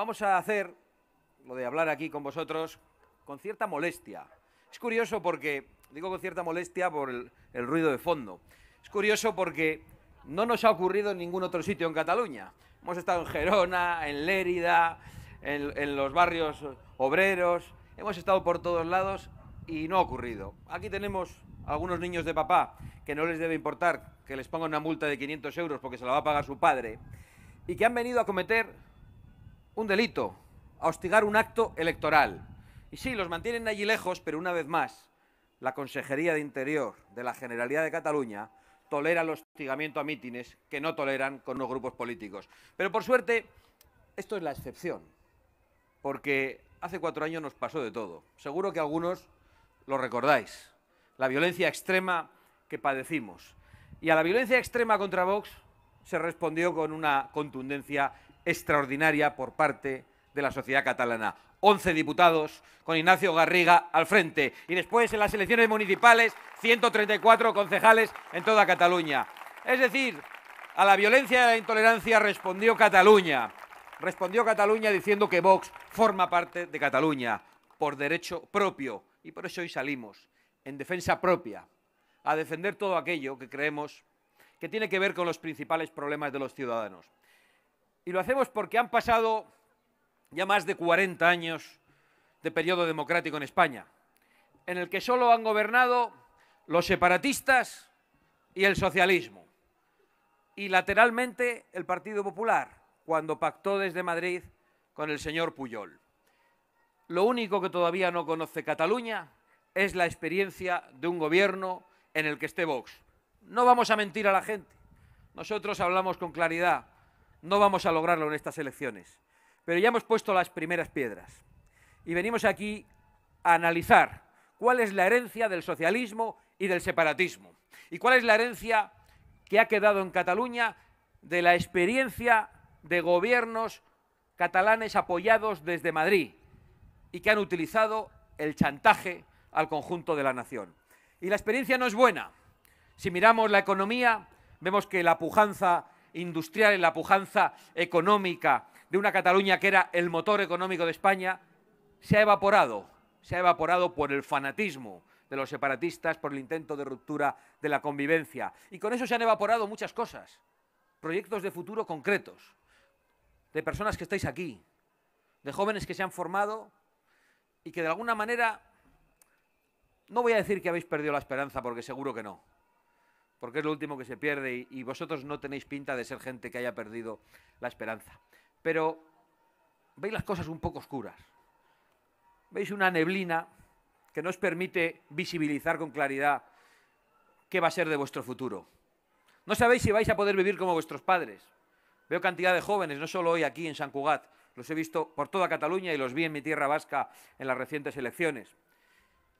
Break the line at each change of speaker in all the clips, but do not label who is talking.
vamos a hacer, lo de hablar aquí con vosotros, con cierta molestia. Es curioso porque, digo con cierta molestia por el, ruido de fondo, es curioso porque no nos ha ocurrido en ningún otro sitio en Cataluña. Hemos estado en Gerona, en Lérida, en, los barrios obreros, hemos estado por todos lados y no ha ocurrido. Aquí tenemos algunos niños de papá que no les debe importar que les pongan una multa de 500 euros porque se la va a pagar su padre y que han venido a cometer un delito, a hostigar un acto electoral. Y sí, los mantienen allí lejos, pero una vez más, la Consejería de Interior de la Generalidad de Cataluña tolera el hostigamiento a mítines que no toleran con los grupos políticos. Pero por suerte, esto es la excepción, porque hace cuatro años nos pasó de todo. Seguro que algunos lo recordáis, la violencia extrema que padecimos. Y a la violencia extrema contra Vox se respondió con una contundencia extraordinaria por parte de la sociedad catalana. 11 diputados, con Ignacio Garriga al frente. Y después en las elecciones municipales, 134 concejales en toda Cataluña. Es decir, a la violencia y a la intolerancia respondió Cataluña. Respondió Cataluña diciendo que Vox forma parte de Cataluña por derecho propio. Y por eso hoy salimos, en defensa propia, a defender todo aquello que creemos que tiene que ver con los principales problemas de los ciudadanos. Y lo hacemos porque han pasado ya más de 40 años de periodo democrático en España, en el que solo han gobernado los separatistas y el socialismo, y lateralmente el Partido Popular, cuando pactó desde Madrid con el señor Puyol. Lo único que todavía no conoce Cataluña es la experiencia de un gobierno en el que esté Vox. No vamos a mentir a la gente. Nosotros hablamos con claridad. No vamos a lograrlo en estas elecciones, pero ya hemos puesto las primeras piedras y venimos aquí a analizar cuál es la herencia del socialismo y del separatismo y cuál es la herencia que ha quedado en Cataluña de la experiencia de gobiernos catalanes apoyados desde Madrid y que han utilizado el chantaje al conjunto de la nación. Y la experiencia no es buena. Si miramos la economía, vemos que la pujanza industrial, y la pujanza económica de una Cataluña que era el motor económico de España, se ha evaporado, se ha evaporado por el fanatismo de los separatistas, por el intento de ruptura de la convivencia. Y con eso se han evaporado muchas cosas, proyectos de futuro concretos, de personas que estáis aquí, de jóvenes que se han formado y que de alguna manera, no voy a decir que habéis perdido la esperanza, porque seguro que no, porque es lo último que se pierde y, vosotros no tenéis pinta de ser gente que haya perdido la esperanza. Pero veis las cosas un poco oscuras. Veis una neblina que no os permite visibilizar con claridad qué va a ser de vuestro futuro. No sabéis si vais a poder vivir como vuestros padres. Veo cantidad de jóvenes, no solo hoy aquí en San Cugat, los he visto por toda Cataluña y los vi en mi tierra vasca en las recientes elecciones.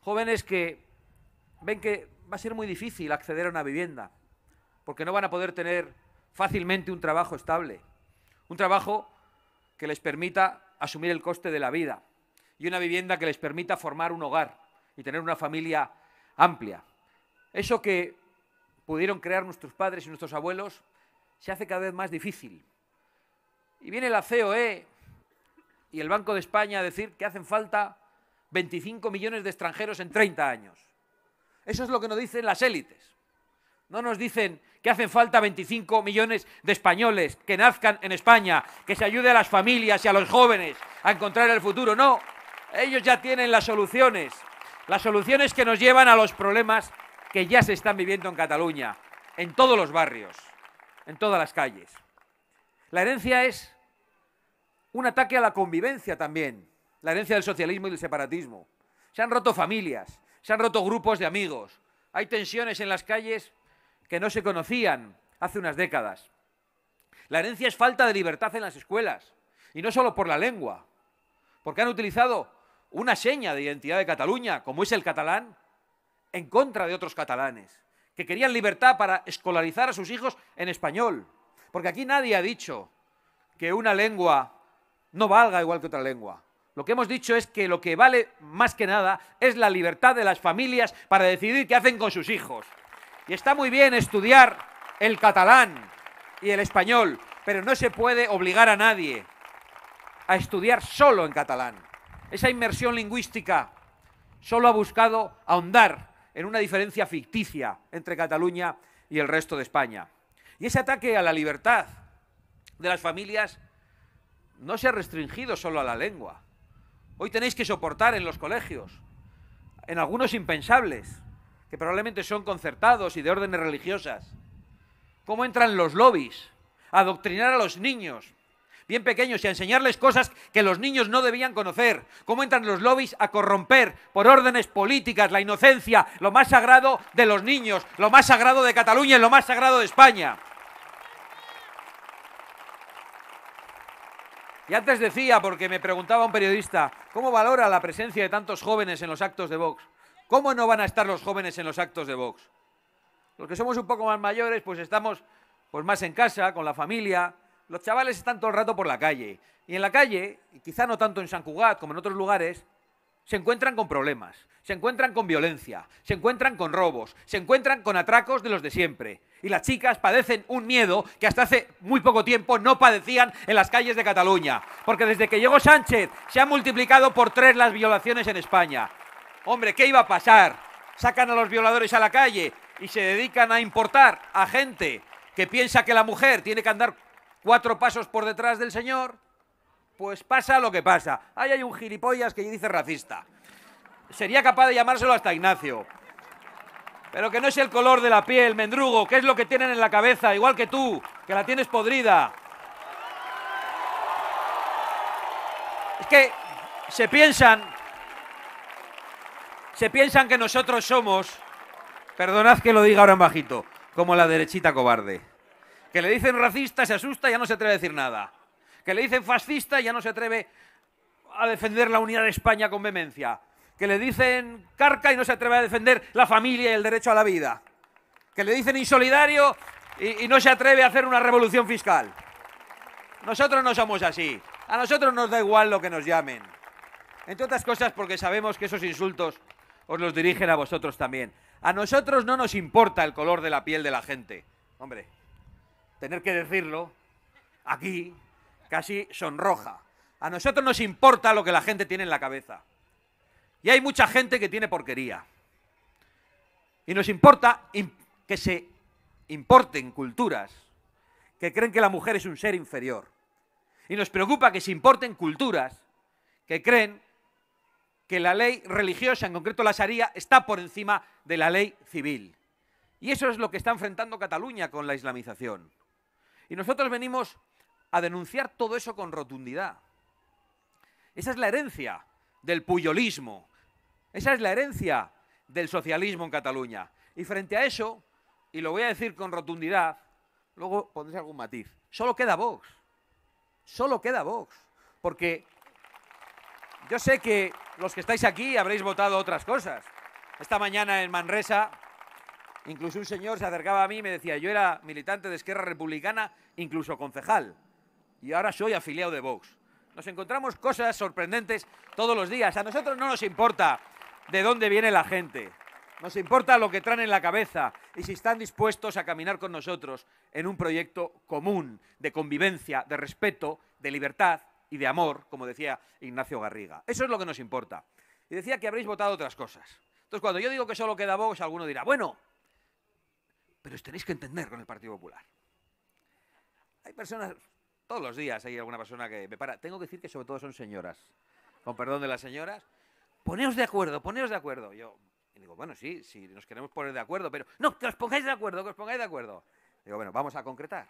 Jóvenes que ven que va a ser muy difícil acceder a una vivienda, porque no van a poder tener fácilmente un trabajo estable, un trabajo que les permita asumir el coste de la vida y una vivienda que les permita formar un hogar y tener una familia amplia. Eso que pudieron crear nuestros padres y nuestros abuelos se hace cada vez más difícil. Y viene la COE y el Banco de España a decir que hacen falta 25 millones de extranjeros en 30 años. Eso es lo que nos dicen las élites. No nos dicen que hacen falta 25 millones de españoles que nazcan en España, que se ayude a las familias y a los jóvenes a encontrar el futuro. No, ellos ya tienen las soluciones, las soluciones que nos llevan a los problemas que ya se están viviendo en Cataluña, en todos los barrios, en todas las calles. La herencia es un ataque a la convivencia también, la herencia del socialismo y del separatismo. Se han roto familias, se han roto grupos de amigos, hay tensiones en las calles que no se conocían hace unas décadas. La herencia es falta de libertad en las escuelas, y no solo por la lengua, porque han utilizado una seña de identidad de Cataluña, como es el catalán, en contra de otros catalanes, que querían libertad para escolarizar a sus hijos en español. Porque aquí nadie ha dicho que una lengua no valga igual que otra lengua. Lo que hemos dicho es que lo que vale más que nada es la libertad de las familias para decidir qué hacen con sus hijos. Y está muy bien estudiar el catalán y el español, pero no se puede obligar a nadie a estudiar solo en catalán. Esa inmersión lingüística solo ha buscado ahondar en una diferencia ficticia entre Cataluña y el resto de España. Y ese ataque a la libertad de las familias no se ha restringido solo a la lengua Hoy tenéis que soportar en los colegios, en algunos impensables, que probablemente son concertados y de órdenes religiosas. ¿Cómo entran los lobbies a adoctrinar a los niños? bien pequeños y a enseñarles cosas que los niños no debían conocer. Cómo entran los lobbies a corromper por órdenes políticas la inocencia, lo más sagrado de los niños, lo más sagrado de Cataluña y lo más sagrado de España. Y antes decía, porque me preguntaba un periodista, ¿cómo valora la presencia de tantos jóvenes en los actos de Vox? ¿Cómo no van a estar los jóvenes en los actos de Vox? Los que somos un poco más mayores, pues estamos pues más en casa, con la familia. Los chavales están todo el rato por la calle. Y en la calle, quizá no tanto en San Cugat como en otros lugares, se encuentran con problemas, se encuentran con violencia, se encuentran con robos, se encuentran con atracos de los de siempre. Y las chicas padecen un miedo que hasta hace muy poco tiempo no padecían en las calles de Cataluña. Porque desde que llegó Sánchez se han multiplicado por tres las violaciones en España. Hombre, ¿qué iba a pasar? Sacan a los violadores a la calle y se dedican a importar a gente que piensa que la mujer tiene que andar cuatro pasos por detrás del señor, pues pasa lo que pasa. Ahí hay un gilipollas que dice racista. Sería capaz de llamárselo hasta Ignacio. Pero que no es el color de la piel, mendrugo, que es lo que tienen en la cabeza, igual que tú, que la tienes podrida. Es que se piensan, se piensan que nosotros somos, perdonad que lo diga ahora en bajito, como la derechita cobarde. Que le dicen racista, se asusta y ya no se atreve a decir nada. Que le dicen fascista y ya no se atreve a defender la unidad de España con vehemencia. Que le dicen carca y no se atreve a defender la familia y el derecho a la vida. Que le dicen insolidario y, no se atreve a hacer una revolución fiscal. Nosotros no somos así. A nosotros nos da igual lo que nos llamen. Entre otras cosas porque sabemos que esos insultos os los dirigen a vosotros también. A nosotros no nos importa el color de la piel de la gente. Hombre, tener que decirlo aquí casi sonroja. A nosotros nos importa lo que la gente tiene en la cabeza. Y hay mucha gente que tiene porquería. Y nos importa que se importen culturas que creen que la mujer es un ser inferior. Y nos preocupa que se importen culturas que creen que la ley religiosa, en concreto la Sharia, está por encima de la ley civil. Y eso es lo que está enfrentando Cataluña con la islamización. Y nosotros venimos a denunciar todo eso con rotundidad. Esa es la herencia del puyolismo. Esa es la herencia del socialismo en Cataluña. Y frente a eso, y lo voy a decir con rotundidad, luego pondré algún matiz, solo queda Vox. Solo queda Vox. Porque yo sé que los que estáis aquí habréis votado otras cosas. Esta mañana en Manresa, incluso un señor se acercaba a mí y me decía, yo era militante de Esquerra Republicana, incluso concejal y ahora soy afiliado de Vox. Nos encontramos cosas sorprendentes todos los días. A nosotros no nos importa de dónde viene la gente. Nos importa lo que traen en la cabeza y si están dispuestos a caminar con nosotros en un proyecto común de convivencia, de respeto, de libertad y de amor, como decía Ignacio Garriga. Eso es lo que nos importa. Y decía que habréis votado otras cosas. Entonces, cuando yo digo que solo queda Vox, alguno dirá, bueno, pero os tenéis que entender con el Partido Popular. Hay personas todos los días hay alguna persona que me para. Tengo que decir que sobre todo son señoras. Con perdón de las señoras. Poneos de acuerdo, poneos de acuerdo. Yo digo, bueno, sí, sí, nos queremos poner de acuerdo, pero no, que os pongáis de acuerdo, que os pongáis de acuerdo. Digo, bueno, vamos a concretar.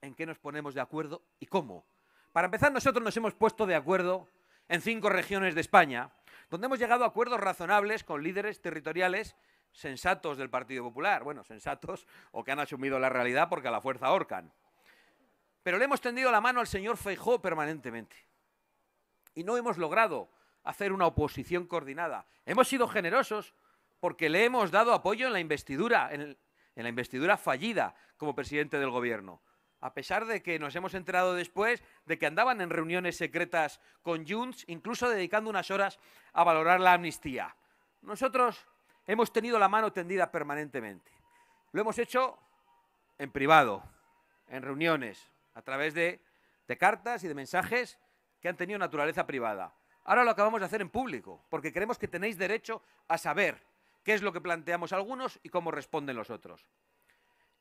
¿En qué nos ponemos de acuerdo y cómo? Para empezar, nosotros nos hemos puesto de acuerdo en cinco regiones de España, donde hemos llegado a acuerdos razonables con líderes territoriales sensatos del Partido Popular. Bueno, sensatos o que han asumido la realidad porque a la fuerza ahorcan. Pero le hemos tendido la mano al señor Feijó permanentemente. Y no hemos logrado hacer una oposición coordinada. Hemos sido generosos porque le hemos dado apoyo en la investidura, en, la investidura fallida como presidente del gobierno a pesar de que nos hemos enterado después de que andaban en reuniones secretas con Junts, incluso dedicando unas horas a valorar la amnistía. Nosotros hemos tenido la mano tendida permanentemente. Lo hemos hecho en privado, en reuniones, a través de, cartas y de mensajes que han tenido naturaleza privada. Ahora lo acabamos de hacer en público, porque creemos que tenéis derecho a saber qué es lo que planteamos algunos y cómo responden los otros.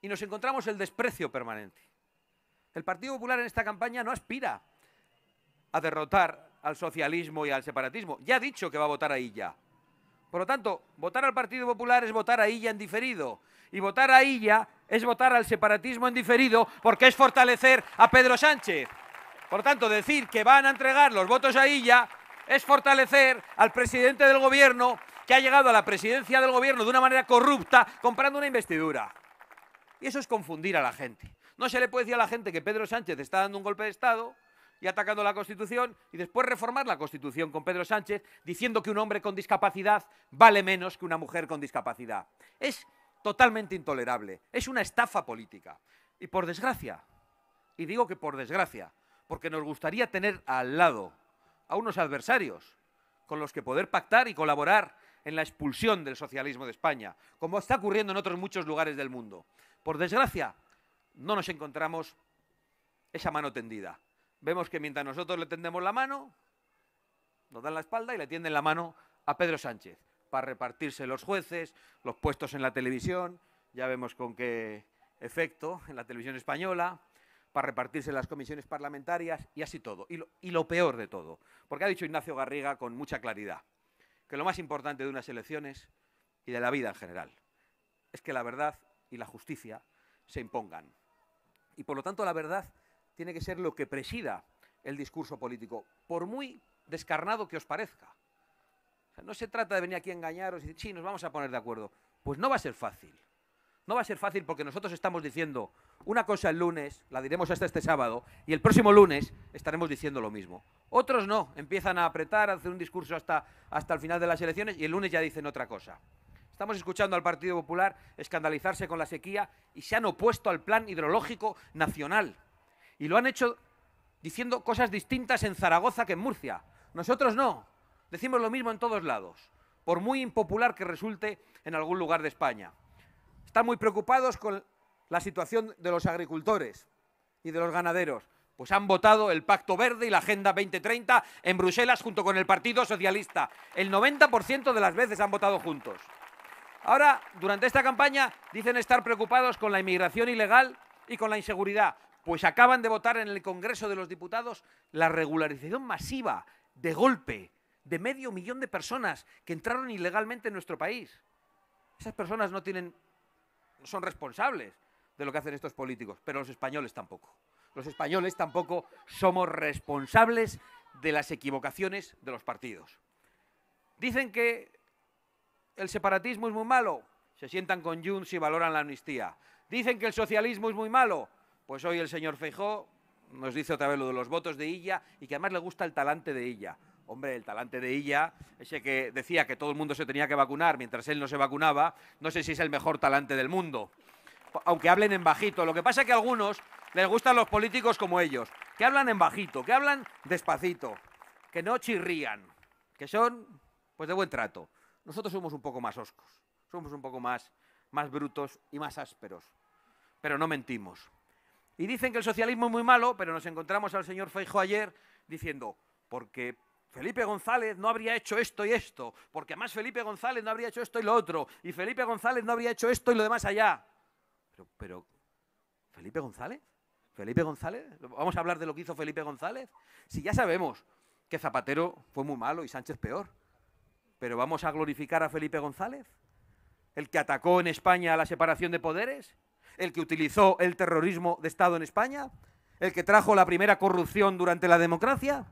Y nos encontramos el desprecio permanente. El Partido Popular en esta campaña no aspira a derrotar al socialismo y al separatismo. Ya ha dicho que va a votar a Illa. Por lo tanto, votar al Partido Popular es votar a Illa en diferido. Y votar a ella es votar al separatismo en diferido porque es fortalecer a Pedro Sánchez. Por tanto, decir que van a entregar los votos a ella es fortalecer al presidente del gobierno que ha llegado a la presidencia del gobierno de una manera corrupta comprando una investidura. Y eso es confundir a la gente. No se le puede decir a la gente que Pedro Sánchez está dando un golpe de Estado y atacando la Constitución y después reformar la Constitución con Pedro Sánchez diciendo que un hombre con discapacidad vale menos que una mujer con discapacidad. Es totalmente intolerable. Es una estafa política. Y por desgracia, y digo que por desgracia, porque nos gustaría tener al lado a unos adversarios con los que poder pactar y colaborar en la expulsión del socialismo de España, como está ocurriendo en otros muchos lugares del mundo. Por desgracia, no nos encontramos esa mano tendida. Vemos que mientras nosotros le tendemos la mano, nos dan la espalda y le tienden la mano a Pedro Sánchez para repartirse los jueces, los puestos en la televisión, ya vemos con qué efecto en la televisión española, para repartirse las comisiones parlamentarias y así todo. Y lo, y lo peor de todo, porque ha dicho Ignacio Garriga con mucha claridad, que lo más importante de unas elecciones y de la vida en general es que la verdad y la justicia se impongan. Y por lo tanto la verdad tiene que ser lo que presida el discurso político, por muy descarnado que os parezca no se trata de venir aquí a engañaros y decir, sí, nos vamos a poner de acuerdo. Pues no va a ser fácil. No va a ser fácil porque nosotros estamos diciendo una cosa el lunes, la diremos hasta este sábado, y el próximo lunes estaremos diciendo lo mismo. Otros no, empiezan a apretar, a hacer un discurso hasta, hasta el final de las elecciones y el lunes ya dicen otra cosa. Estamos escuchando al Partido Popular escandalizarse con la sequía y se han opuesto al plan hidrológico nacional. Y lo han hecho diciendo cosas distintas en Zaragoza que en Murcia. Nosotros no decimos lo mismo en todos lados, por muy impopular que resulte en algún lugar de España. Están muy preocupados con la situación de los agricultores y de los ganaderos. Pues han votado el Pacto Verde y la Agenda 2030 en Bruselas junto con el Partido Socialista. El 90% de las veces han votado juntos. Ahora, durante esta campaña, dicen estar preocupados con la inmigración ilegal y con la inseguridad. Pues acaban de votar en el Congreso de los Diputados la regularización masiva, de golpe, de medio millón de personas que entraron ilegalmente en nuestro país. Esas personas no tienen, son responsables de lo que hacen estos políticos, pero los españoles tampoco. Los españoles tampoco somos responsables de las equivocaciones de los partidos. Dicen que el separatismo es muy malo, se sientan con Junts y valoran la amnistía. Dicen que el socialismo es muy malo, pues hoy el señor Feijó nos dice otra vez lo de los votos de Illa y que además le gusta el talante de Illa. Hombre, el talante de Illa, ese que decía que todo el mundo se tenía que vacunar mientras él no se vacunaba, no sé si es el mejor talante del mundo. Aunque hablen en bajito. Lo que pasa es que a algunos les gustan los políticos como ellos, que hablan en bajito, que hablan despacito, que no chirrían, que son pues de buen trato. Nosotros somos un poco más oscos, somos un poco más, más brutos y más ásperos, pero no mentimos. Y dicen que el socialismo es muy malo, pero nos encontramos al señor Feijo ayer diciendo, porque Felipe González no habría hecho esto y esto, porque además Felipe González no habría hecho esto y lo otro, y Felipe González no habría hecho esto y lo demás allá. Pero, pero ¿Felipe González? ¿Felipe González? ¿Vamos a hablar de lo que hizo Felipe González? Si ya sabemos que Zapatero fue muy malo y Sánchez peor, pero ¿vamos a glorificar a Felipe González? ¿El que atacó en España la separación de poderes? ¿El que utilizó el terrorismo de Estado en España? ¿El que trajo la primera corrupción durante la democracia?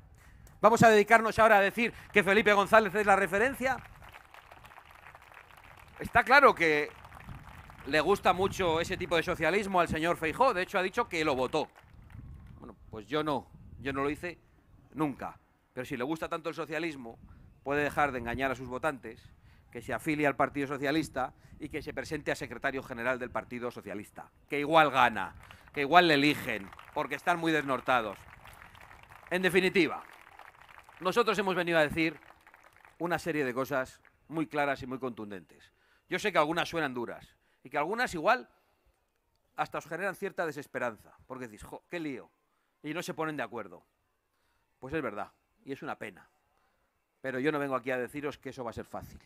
¿Vamos a dedicarnos ahora a decir que Felipe González es la referencia? Está claro que le gusta mucho ese tipo de socialismo al señor Feijó. De hecho, ha dicho que lo votó. Bueno, pues yo no. Yo no lo hice nunca. Pero si le gusta tanto el socialismo, puede dejar de engañar a sus votantes, que se afilie al Partido Socialista y que se presente a secretario general del Partido Socialista. Que igual gana, que igual le eligen, porque están muy desnortados. En definitiva, nosotros hemos venido a decir una serie de cosas muy claras y muy contundentes. Yo sé que algunas suenan duras y que algunas igual hasta os generan cierta desesperanza, porque decís, jo, qué lío, y no se ponen de acuerdo. Pues es verdad, y es una pena. Pero yo no vengo aquí a deciros que eso va a ser fácil,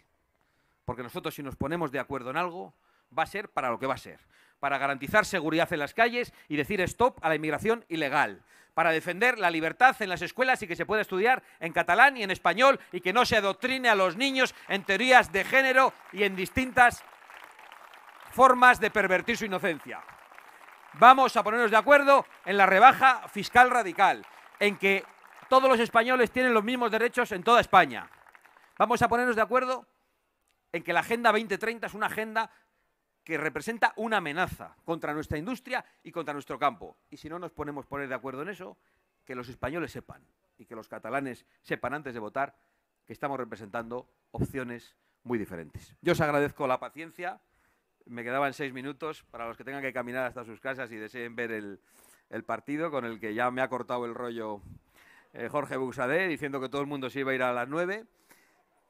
porque nosotros si nos ponemos de acuerdo en algo, va a ser para lo que va a ser para garantizar seguridad en las calles y decir stop a la inmigración ilegal, para defender la libertad en las escuelas y que se pueda estudiar en catalán y en español y que no se adoctrine a los niños en teorías de género y en distintas formas de pervertir su inocencia. Vamos a ponernos de acuerdo en la rebaja fiscal radical, en que todos los españoles tienen los mismos derechos en toda España. Vamos a ponernos de acuerdo en que la Agenda 2030 es una agenda que representa una amenaza contra nuestra industria y contra nuestro campo. Y si no nos ponemos poner de acuerdo en eso, que los españoles sepan y que los catalanes sepan antes de votar que estamos representando opciones muy diferentes. Yo os agradezco la paciencia. Me quedaban seis minutos para los que tengan que caminar hasta sus casas y deseen ver el, partido con el que ya me ha cortado el rollo eh, Jorge Buxadé diciendo que todo el mundo se iba a ir a las nueve.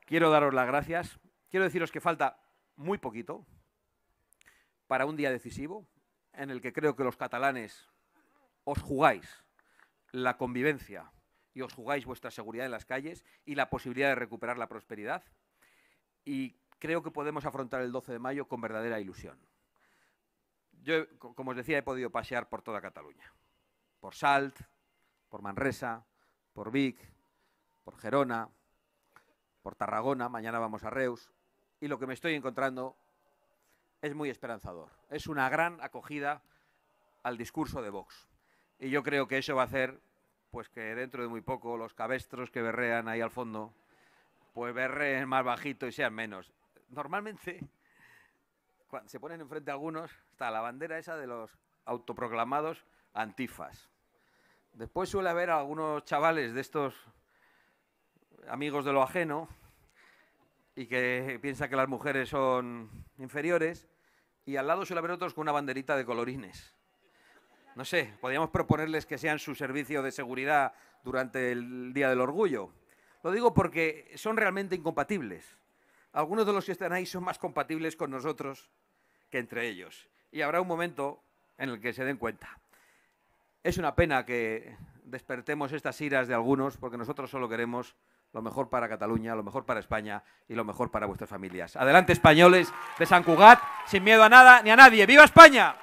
Quiero daros las gracias. Quiero deciros que falta muy poquito, para un día decisivo en el que creo que los catalanes os jugáis la convivencia y os jugáis vuestra seguridad en las calles y la posibilidad de recuperar la prosperidad. Y creo que podemos afrontar el 12 de mayo con verdadera ilusión. Yo, como os decía, he podido pasear por toda Cataluña. Por Salt, por Manresa, por Vic, por Gerona, por Tarragona, mañana vamos a Reus. Y lo que me estoy encontrando es muy esperanzador. Es una gran acogida al discurso de Vox. Y yo creo que eso va a hacer pues que dentro de muy poco los cabestros que berrean ahí al fondo, pues berreen más bajito y sean menos. Normalmente, cuando se ponen enfrente a algunos, está la bandera esa de los autoproclamados antifas. Después suele haber algunos chavales de estos amigos de lo ajeno, y que piensa que las mujeres son inferiores, y al lado suele haber otros con una banderita de colorines. No sé, podríamos proponerles que sean su servicio de seguridad durante el Día del Orgullo. Lo digo porque son realmente incompatibles. Algunos de los que están ahí son más compatibles con nosotros que entre ellos. Y habrá un momento en el que se den cuenta. Es una pena que despertemos estas iras de algunos porque nosotros solo queremos lo mejor para Cataluña, lo mejor para España y lo mejor para vuestras familias. Adelante españoles de San Cugat, sin miedo a nada ni a nadie. ¡Viva España!